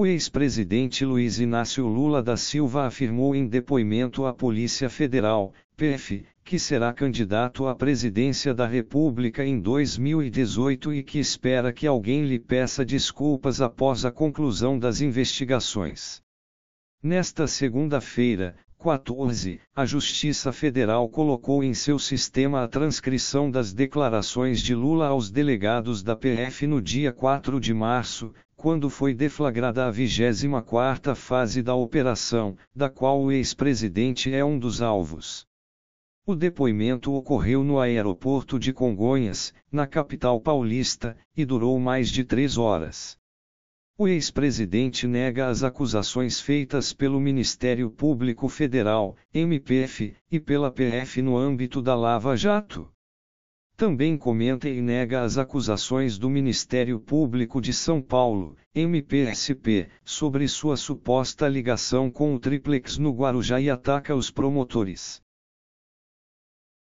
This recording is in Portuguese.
O ex-presidente Luiz Inácio Lula da Silva afirmou em depoimento à Polícia Federal, PF, que será candidato à presidência da República em 2018 e que espera que alguém lhe peça desculpas após a conclusão das investigações. Nesta segunda-feira, 14, a Justiça Federal colocou em seu sistema a transcrição das declarações de Lula aos delegados da PF no dia 4 de março, quando foi deflagrada a 24 fase da operação, da qual o ex-presidente é um dos alvos. O depoimento ocorreu no aeroporto de Congonhas, na capital paulista, e durou mais de três horas. O ex-presidente nega as acusações feitas pelo Ministério Público Federal, MPF, e pela PF no âmbito da Lava Jato. Também comenta e nega as acusações do Ministério Público de São Paulo, MPSP, sobre sua suposta ligação com o triplex no Guarujá e ataca os promotores.